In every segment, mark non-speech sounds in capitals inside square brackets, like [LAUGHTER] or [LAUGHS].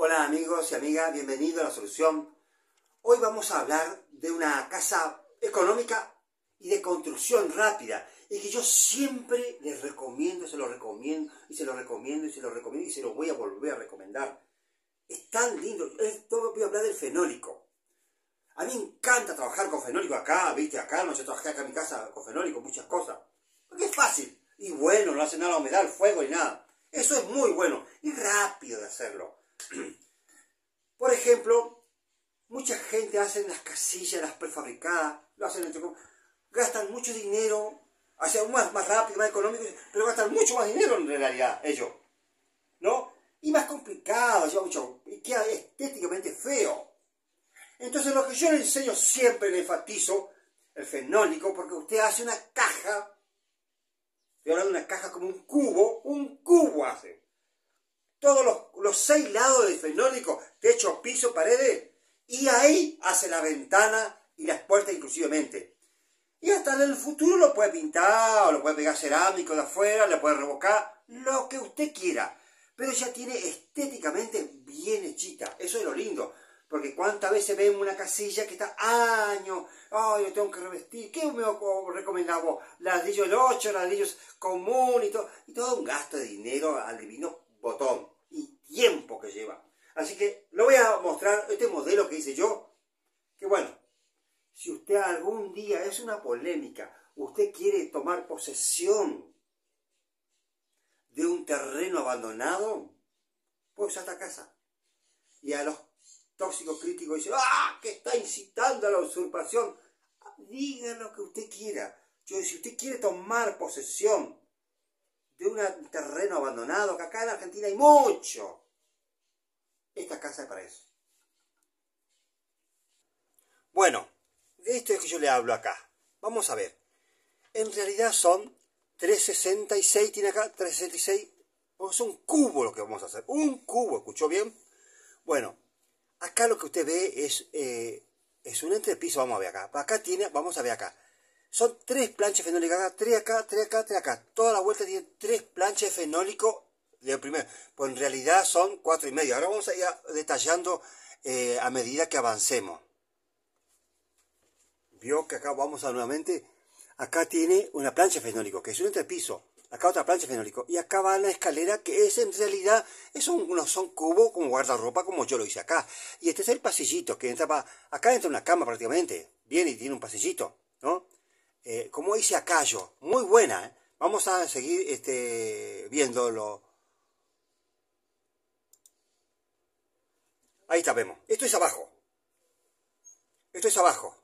Hola amigos y amigas, bienvenidos a La Solución. Hoy vamos a hablar de una casa económica y de construcción rápida y que yo siempre les recomiendo, se lo recomiendo y se lo recomiendo y se lo recomiendo y se lo voy a volver a recomendar. Es tan lindo, todo voy a hablar del fenólico. A mí me encanta trabajar con fenólico acá, viste, acá, no, sé, trabajé acá en mi casa con fenólico, muchas cosas. Porque es fácil y bueno, no hace nada la humedad, el fuego y nada. Eso es muy bueno y rápido de hacerlo. Por ejemplo, mucha gente hace las casillas, las prefabricadas, lo hacen gastan mucho dinero, hacen más, rápido, más económico, pero gastan mucho más dinero en realidad ellos, ¿no? Y más complicado, mucho, y queda estéticamente feo. Entonces lo que yo le enseño siempre, le enfatizo, el fenólico, porque usted hace una caja, estoy hablando de una caja como un cubo, un cubo hace todos los, seis lados de fenólico, techo, piso, paredes, y ahí hace la ventana y las puertas inclusivamente. Y hasta en el futuro lo puede pintar, o lo puede pegar cerámico de afuera, lo puede revocar, lo que usted quiera. Pero ya tiene estéticamente bien hechita. Eso es lo lindo. Porque cuántas veces vemos una casilla que está años, ay, yo tengo que revestir, ¿qué me recomendamos? Ladrillos 8, ladrillos común y todo, y todo un gasto de dinero al divino botón y tiempo que lleva. Así que lo voy a mostrar, este modelo que hice yo, que bueno, si usted algún día, es una polémica, usted quiere tomar posesión de un terreno abandonado, pues hasta casa. Y a los tóxicos críticos dicen, ¡ah! que está incitando a la usurpación. Diga lo que usted quiera. Yo, si usted quiere tomar posesión de un terreno abandonado, que acá en Argentina hay mucho. Esta casa es para eso. Bueno, de esto es que yo le hablo acá. Vamos a ver. En realidad son 366, tiene acá 366, es un cubo lo que vamos a hacer. Un cubo, ¿escuchó bien? Bueno, acá lo que usted ve es, eh, es un entrepiso, vamos a ver acá. Acá tiene, vamos a ver acá. Son tres planchas fenólicas acá, tres acá, tres acá, tres acá. Toda la vuelta tiene tres planchas fenólicos de primero. Pues en realidad son cuatro y medio. Ahora vamos a ir detallando eh, a medida que avancemos. Vio que acá vamos a nuevamente. Acá tiene una plancha fenólico, que es un entrepiso. Acá otra plancha fenólico. Y acá va la escalera, que es en realidad, es un, son cubos como guardarropa, como yo lo hice acá. Y este es el pasillito que entra para. Acá entra una cama prácticamente. Viene y tiene un pasillito, ¿no? Eh, como dice Acayo, muy buena. ¿eh? Vamos a seguir este, viéndolo. Ahí está, vemos. Esto es abajo. Esto es abajo.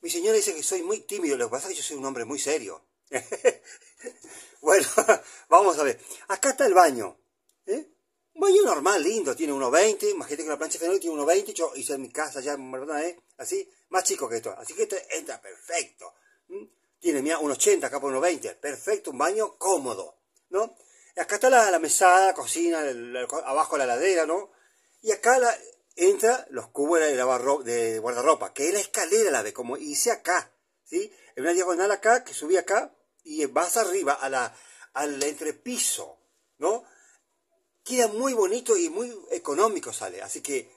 Mi señora dice que soy muy tímido, lo que pasa es que yo soy un hombre muy serio. [LAUGHS] bueno, [LAUGHS] vamos a ver. Acá está el baño. ¿eh? baño normal, lindo, tiene 1,20. Imagínate que la plancha general tiene 1,20. Yo hice en mi casa ya, ¿Eh? Así, más chico que esto. Así que esto entra perfecto. ¿Mm? Tiene, un 80, acá por unos 20. Perfecto, un baño cómodo, ¿no? Acá está la, la mesada, cocina, abajo la ladera, ¿no? Y acá entra los cubos de, de guardarropa, que es la escalera, la de como hice acá, ¿sí? En una diagonal acá, que subí acá, y vas arriba a la, al entrepiso, ¿no? Queda muy bonito y muy económico sale. Así que,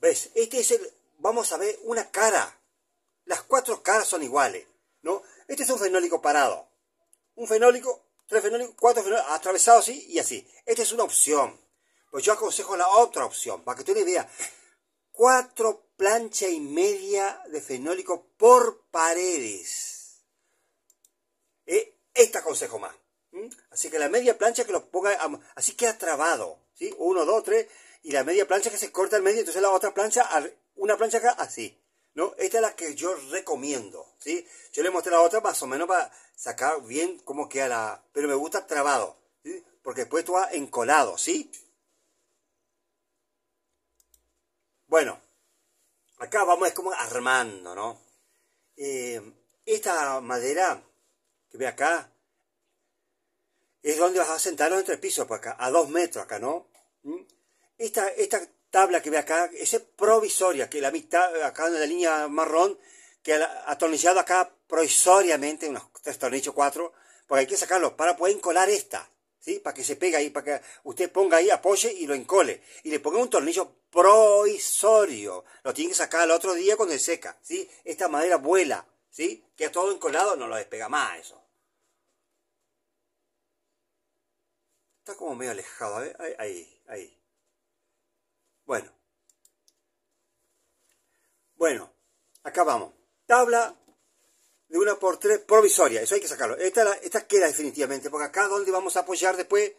¿ves? Este es el, vamos a ver una cara. Las cuatro caras son iguales, ¿no? Este es un fenólico parado. Un fenólico, tres fenólicos, cuatro fenólicos atravesado así y así. Esta es una opción. Pues yo aconsejo la otra opción, para que tenga idea. Cuatro planchas y media de fenólico por paredes. ¿Eh? Esta aconsejo más. Así que la media plancha que lo ponga, así ha trabado. ¿sí? Uno, dos, tres. Y la media plancha que se corta al medio, entonces la otra plancha una plancha acá así. ¿no? Esta es la que yo recomiendo. ¿sí? Yo le mostré la otra más o menos para sacar bien cómo queda la... Pero me gusta trabado. ¿sí? Porque después tú vas encolado. ¿sí? Bueno. Acá vamos es como armando. ¿no? Eh, esta madera que ve acá es donde vas a sentar los entrepisos, por pues acá, a dos metros acá, ¿no? ¿Mm? Esta, esta tabla que ve acá, ese es provisoria, que la mitad, acá en la línea marrón, que atornillado acá provisoriamente, unos tres tornillos, cuatro, porque hay que sacarlo para poder encolar esta, ¿sí? Para que se pegue ahí, para que usted ponga ahí, apoye y lo encole. Y le ponga un tornillo provisorio. Lo tiene que sacar al otro día cuando se seca, ¿sí? Esta madera vuela, ¿sí? Queda todo encolado, no lo despega más eso. Está como medio alejado, ¿eh? ahí. ahí. Bueno. Bueno, acá vamos. Tabla de una por tres provisoria. Eso hay que sacarlo. Esta, esta queda definitivamente, porque acá donde vamos a apoyar después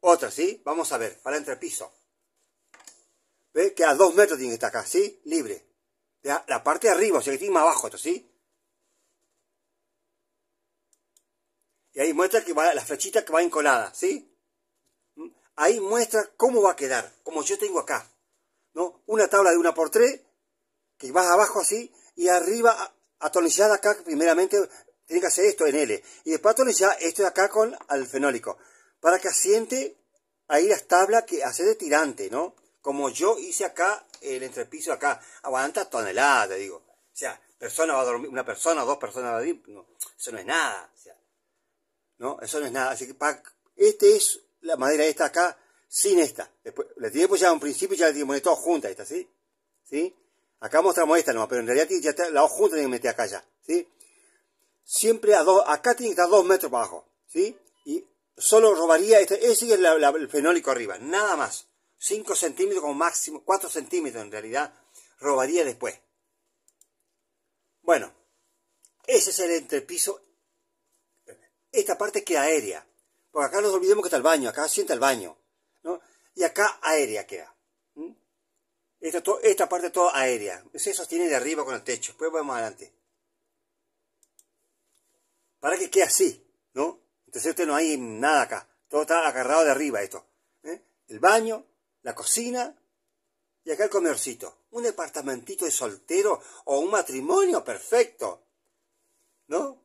otra, ¿sí? Vamos a ver, para el entrepiso. ¿Ve? Que a dos metros tiene que estar acá, ¿sí? Libre. La, parte de arriba, o sea que tiene más abajo esto, ¿sí? Y ahí muestra que va, las flechitas que va encolada, ¿sí? Ahí muestra cómo va a quedar, como yo tengo acá. ¿no? Una tabla de una por tres, que vas abajo así, y arriba atornillada acá, primeramente tiene que hacer esto en L, y después atornillar esto de acá con alfenólico para que asiente ahí las tablas que hace de tirante, ¿no? Como yo hice acá, el entrepiso acá, aguanta toneladas, digo. O sea, persona una persona, dos personas va a dormir, no, eso no es nada. ¿no? Eso no es nada. Así que este es la madera esta acá, sin esta. Después, le tiene pues ya un principio ya le tiene que esta, ¿sí? ¿Sí? Acá mostramos esta no, pero en realidad ya está, la junta tiene que meter acá ya, ¿sí? Siempre a dos, acá tiene que estar dos metros para abajo, ¿sí? Y solo robaría, este, ese es el fenólico arriba, nada más. cinco centímetros como máximo, cuatro centímetros en realidad, robaría después. Bueno, ese es el entrepiso. Esta parte queda aérea. Porque acá nos olvidemos que está el baño, acá sienta el baño y acá aérea queda. ¿Mm? Esta, parte toda aérea. eso sostiene de arriba con el techo. Después vamos adelante. Para que quede así, ¿no? Entonces usted no hay nada acá. Todo está agarrado de arriba esto. ¿Eh? El baño, la cocina y acá el comercito. Un departamentito de soltero o un matrimonio perfecto. ¿No?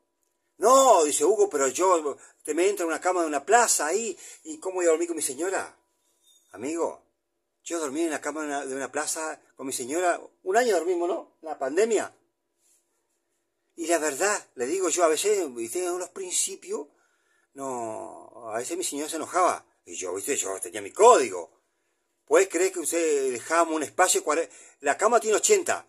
No, dice Hugo, pero yo te me en una cama de una plaza ahí y cómo voy a dormir con mi señora. Amigo, yo dormí en la cama de una, plaza con mi señora, un año dormimos, ¿no? La pandemia. Y la verdad, le digo yo a veces, viste, en los principios, no, a veces mi señora se enojaba. Y yo, viste, yo tenía mi código. Pues creer que usted dejaba un espacio, la cama tiene 80,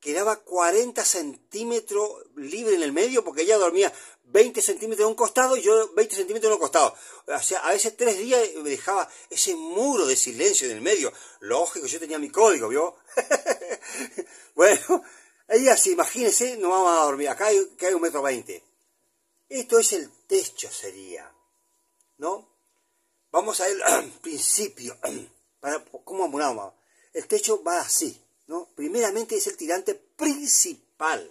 quedaba 40 centímetros libre en el medio porque ella dormía 20 centímetros de un costado y yo 20 centímetros de un costado. O sea, a veces tres días me dejaba ese muro de silencio en el medio. Lógico, yo tenía mi código, ¿vio? [LAUGHS] bueno, ella sí imagínense, no vamos a dormir. Acá hay, que hay un metro veinte. Esto es el techo, sería. ¿No? Vamos a el [CLEARS THROAT] principio. [CLEARS THROAT] para, ¿Cómo amulamos El techo va así. ¿no? Primeramente es el tirante principal,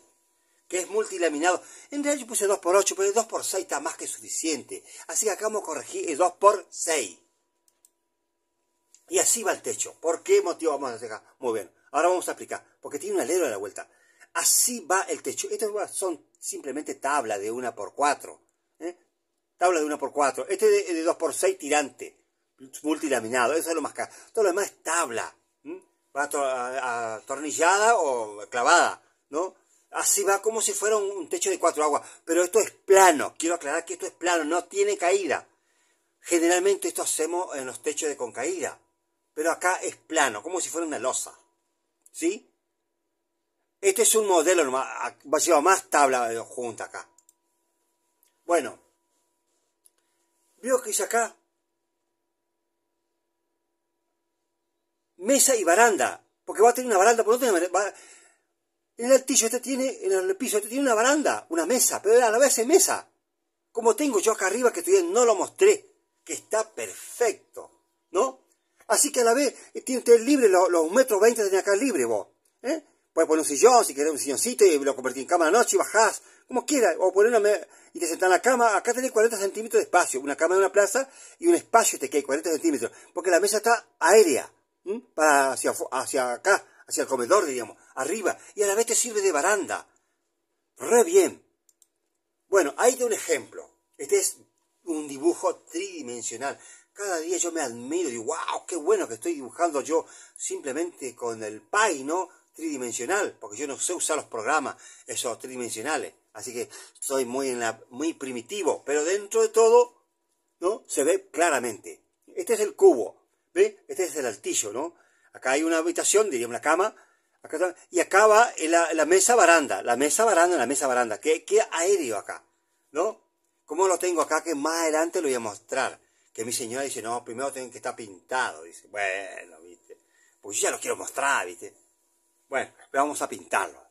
que es multilaminado. En realidad yo puse 2x8, pero 2x6 está más que suficiente. Así que acá vamos a corregir el 2x6. Y así va el techo. ¿Por qué motivo vamos a hacer acá? Muy bien. Ahora vamos a explicar, porque tiene un alero a la vuelta. Así va el techo. Estas son simplemente tablas de 1x4. ¿eh? Tabla de 1x4. Este es de, de 2x6 tirante. Multilaminado. Eso es lo más caro. Todo lo demás es tabla atornillada o clavada, ¿no? Así va como si fuera un techo de cuatro aguas, pero esto es plano, quiero aclarar que esto es plano, no tiene caída. Generalmente esto hacemos en los techos de con caída, pero acá es plano, como si fuera una losa, ¿sí? Este es un modelo, va más tabla junta acá. Bueno, veo que es acá mesa y baranda, porque va a tener una baranda, por otro va, en el altillo este tiene, en el piso este tiene una baranda, una mesa, pero a la vez es mesa, como tengo yo acá arriba que todavía no lo mostré, que está perfecto, ¿no? Así que a la vez eh, tiene usted libre los, metros veinte tenía acá libre vos, ¿eh? Puedes poner un sillón, si querés un silloncito y lo convertí en cama de noche y bajás, como quieras, o poner una y te sentás en la cama, acá tenés 40 centímetros de espacio, una cama de una plaza y un espacio te hay 40 centímetros, porque la mesa está aérea, hacia, hacia acá, hacia el comedor, diríamos, arriba, y a la vez te sirve de baranda. Re bien. Bueno, ahí de un ejemplo. Este es un dibujo tridimensional. Cada día yo me admiro, y wow, qué bueno que estoy dibujando yo simplemente con el Pai, ¿no? Tridimensional, porque yo no sé usar los programas, esos tridimensionales. Así que soy muy, muy primitivo, pero dentro de todo, ¿no? Se ve claramente. Este es el cubo, este es el altillo, ¿no? Acá hay una habitación, diríamos la cama. y acá va eh, la, mesa baranda, la mesa baranda, la mesa baranda. Qué, qué aéreo acá, ¿no? ¿Cómo lo tengo acá? Que más adelante lo voy a mostrar. Que mi señora dice, no, primero tiene que estar pintado. Dice, bueno, viste. Pues yo ya lo quiero mostrar, viste. Bueno, vamos a pintarlo.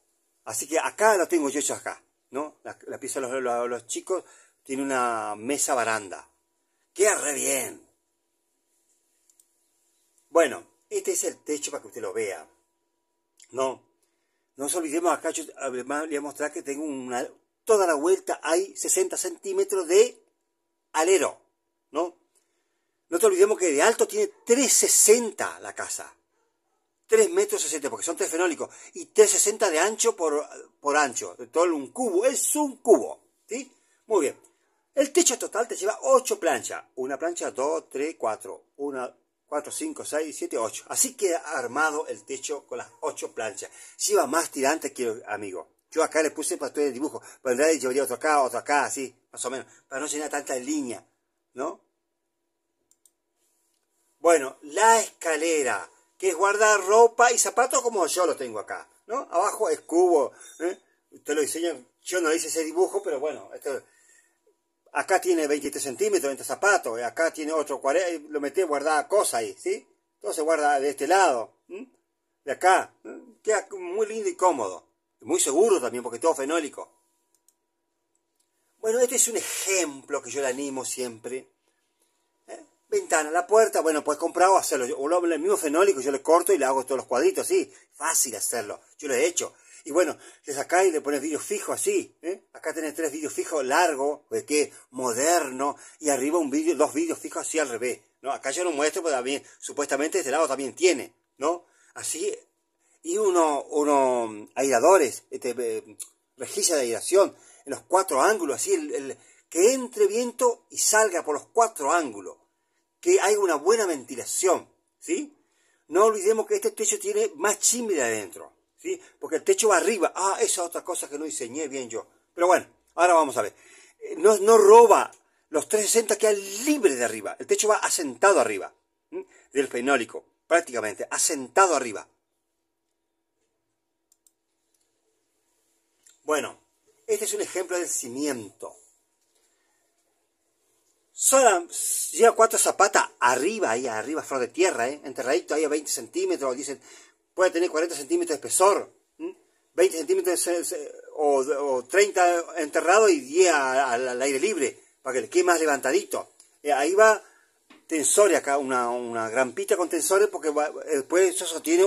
Así que acá lo tengo yo hecho acá, ¿no? La, pieza de los, chicos tiene una mesa baranda. ¡Qué re bien. Bueno, este es el techo para que usted lo vea. No, no nos olvidemos acá, yo le voy a mostrar que tengo una, toda la vuelta hay 60 centímetros de alero, ¿no? No te olvidemos que de alto tiene 360 la casa. 3 metros 60, porque son tres fenólicos. Y 360 de ancho por, por ancho. De todo un cubo. Es un cubo. ¿Sí? Muy bien. El techo total te lleva ocho planchas. Una plancha, 2, 3, 4. una 4, 5, 6, 7, 8. Así queda armado el techo con las 8 planchas. Lleva más tirante que amigo. Yo acá le puse para todo el dibujo, para en realidad llevaría otro acá, otro acá, así, más o menos, para no llenar tanta línea, ¿no? Bueno, la escalera, que es guardar ropa y zapatos como yo lo tengo acá, ¿no? Abajo es cubo, ¿eh? Usted lo diseña, yo no hice ese dibujo, pero bueno, esto acá tiene 23 centímetros entre zapatos, eh, acá tiene otro 40, eh, lo metí guardada cosa ahí, ¿sí? Todo se guarda de este lado, de acá, queda muy lindo y cómodo, muy seguro también porque es todo fenólico. Bueno, este es un ejemplo que yo le animo siempre. ¿eh? Ventana, la puerta, bueno, puedes comprar o hacerlo. Yo, o lo, mismo fenólico yo le corto y le hago todos los cuadritos, sí, fácil hacerlo, yo lo he hecho. Y bueno, se acá y le pones vídeos fijo así. ¿eh? Acá tenés tres vídeos fijos largo, de moderno, y arriba un vídeo dos vídeos fijos así al revés. ¿no? Acá yo lo muestro, pero también, supuestamente este lado también tiene, ¿no? Así, y unos uno, airadores, este, eh, de aireación, en los cuatro ángulos, así, el, que entre viento y salga por los cuatro ángulos, que haya una buena ventilación, ¿sí? No olvidemos que este techo tiene más chimbre adentro. Porque el techo va arriba. Ah, esa es otra cosa que no diseñé bien yo. Pero bueno, ahora vamos a ver. Eh, no, no roba. Los 360 queda libre de arriba. El techo va asentado arriba. Del fenólico, prácticamente. Asentado arriba. Bueno, este es un ejemplo del cimiento. Solo lleva cuatro zapatas arriba, ahí arriba, flor de tierra, ¿eh? enterradito ahí a 20 centímetros, dicen puede tener 40 centímetros de espesor, 20 centímetros o, 30 enterrado y 10 al, aire libre, para que quede más levantadito. Eh, ahí va tensores acá, una, una grampita con tensores, porque después eso sostiene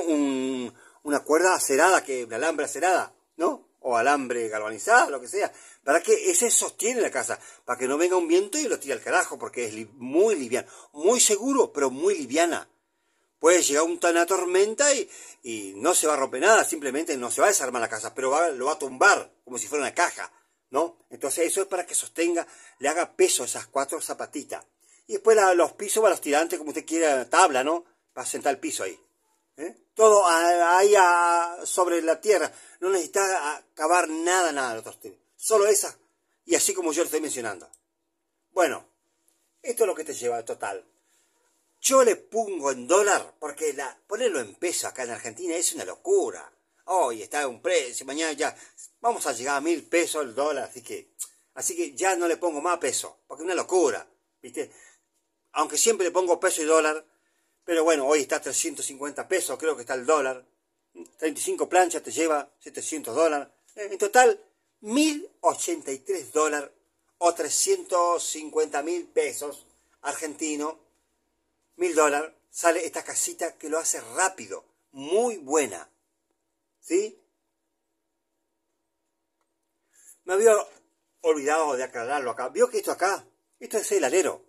una cuerda acerada, que alambre acerada, ¿no? O alambre galvanizado, lo que sea, para que ese sostiene la casa, para que no venga un viento y lo tire al carajo, porque es muy liviano, muy seguro, pero muy liviana. Puede llegar un, una tormenta y, no se va a romper nada, simplemente no se va a desarmar la casa, pero va, lo va a tumbar como si fuera una caja, ¿no? Entonces eso es para que sostenga, le haga peso esas cuatro zapatitas. Y después los pisos a los tirantes, como usted quiera, tabla, ¿no? Para sentar el piso ahí. ¿eh? Todo ahí sobre la tierra. No necesita acabar nada, nada de Solo esa. Y así como yo lo estoy mencionando. Bueno, esto es lo que te lleva al total. Yo le pongo en dólar, porque la, ponerlo en peso acá en Argentina es una locura. Hoy está un precio, mañana ya vamos a llegar a mil pesos el dólar, así que, así que ya no le pongo más peso, porque es una locura, ¿viste? Aunque siempre le pongo peso y dólar, pero bueno, hoy está 350 pesos, creo que está el dólar. 35 planchas te lleva 700 dólares. En total, 1.083 dólares o 350 mil pesos argentinos mil dólares sale esta casita que lo hace rápido, muy buena. ¿Sí? Me había olvidado de aclararlo acá. Vio que esto acá, esto es el alero.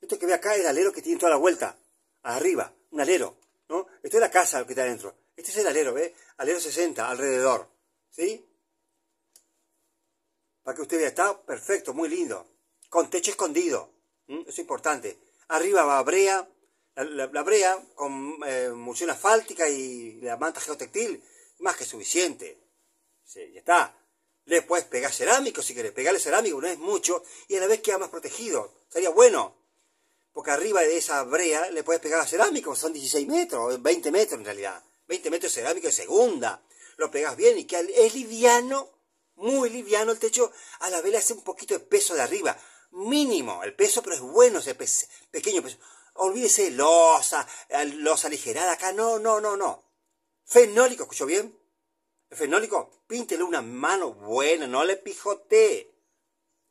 Esto que ve acá es el alero que tiene toda la vuelta, arriba, un alero. ¿no? Esto es la casa que está adentro. Este es el alero, ¿ve? Alero 60, alrededor. ¿Sí? Para que usted vea, está perfecto, muy lindo. Con techo escondido. Eso es importante. Arriba va brea, la, brea con eh, asfáltica y la manta geotextil, más que suficiente. Sí, ya está. Le puedes pegar cerámico si quieres Pegarle cerámico no es mucho y a la vez queda más protegido. Sería bueno. Porque arriba de esa brea le puedes pegar cerámico. Son 16 metros, 20 metros en realidad. 20 metros de cerámico de segunda. Lo pegas bien y que es liviano, muy liviano el techo. A la vez le hace un poquito de peso de arriba. Mínimo el peso, pero es bueno ese pequeño peso. Olvídese, losa, los aligerada acá, no, no, no, no. Fenólico, ¿escuchó bien? Fenólico, píntele una mano buena, no le pijotee.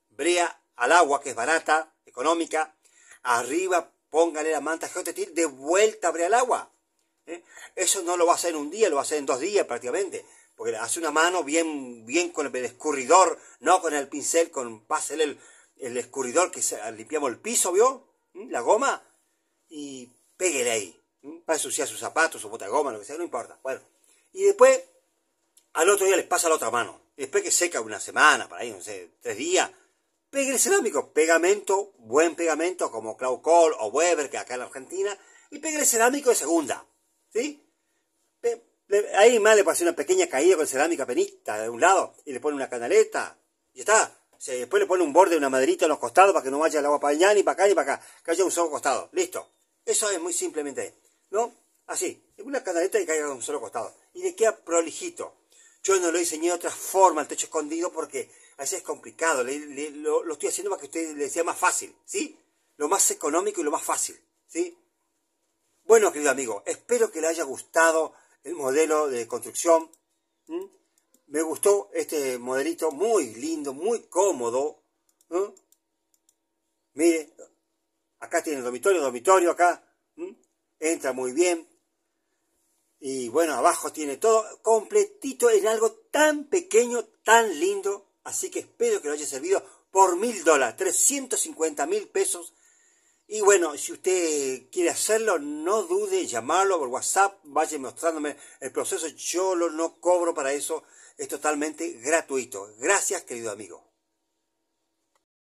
Brea al agua, que es barata, económica. Arriba, póngale la manta geotetil, de vuelta brea al agua. ¿Eh? Eso no lo va a hacer en un día, lo va a hacer en dos días prácticamente. Porque hace una mano bien, bien con el escurridor, no con el pincel, con pásele el, el escurridor que limpiamos el piso, ¿vio? ¿Mm? La goma, y pégale ahí. para ¿Mm? a ensuciar sus zapatos, su bota de goma, lo que sea, no importa. Bueno, y después al otro día les pasa la otra mano. después que seca una semana, para ahí, no sé, tres días, pegue el cerámico. Pegamento, buen pegamento, como Clau o Weber, que acá en la Argentina, y pegue el cerámico de segunda. ¿Sí? Ahí más le hacer una pequeña caída con cerámica penita de un lado y le pone una canaleta y está. después le pone un borde, una maderita en los costados para que no vaya el agua para allá ni para acá ni para acá. Que haya un solo costado. Listo. Eso es muy simplemente, ¿no? Así, una canaleta que caiga de un solo costado. Y le queda prolijito. Yo no lo diseñé de otra forma, el techo escondido, porque a veces es complicado. lo, estoy haciendo para que usted le sea más fácil, ¿sí? Lo más económico y lo más fácil, ¿sí? Bueno, querido amigo, espero que le haya gustado el modelo de construcción. Me gustó este modelito, muy lindo, muy cómodo. Mire, Acá tiene dormitorio, dormitorio acá. Entra muy bien. Y bueno, abajo tiene todo completito en algo tan pequeño, tan lindo. Así que espero que lo haya servido por mil dólares, 350 mil pesos. Y bueno, si usted quiere hacerlo, no dude, llamarlo por WhatsApp, vaya mostrándome el proceso. Yo lo, no cobro para eso, es totalmente gratuito. Gracias, querido amigo.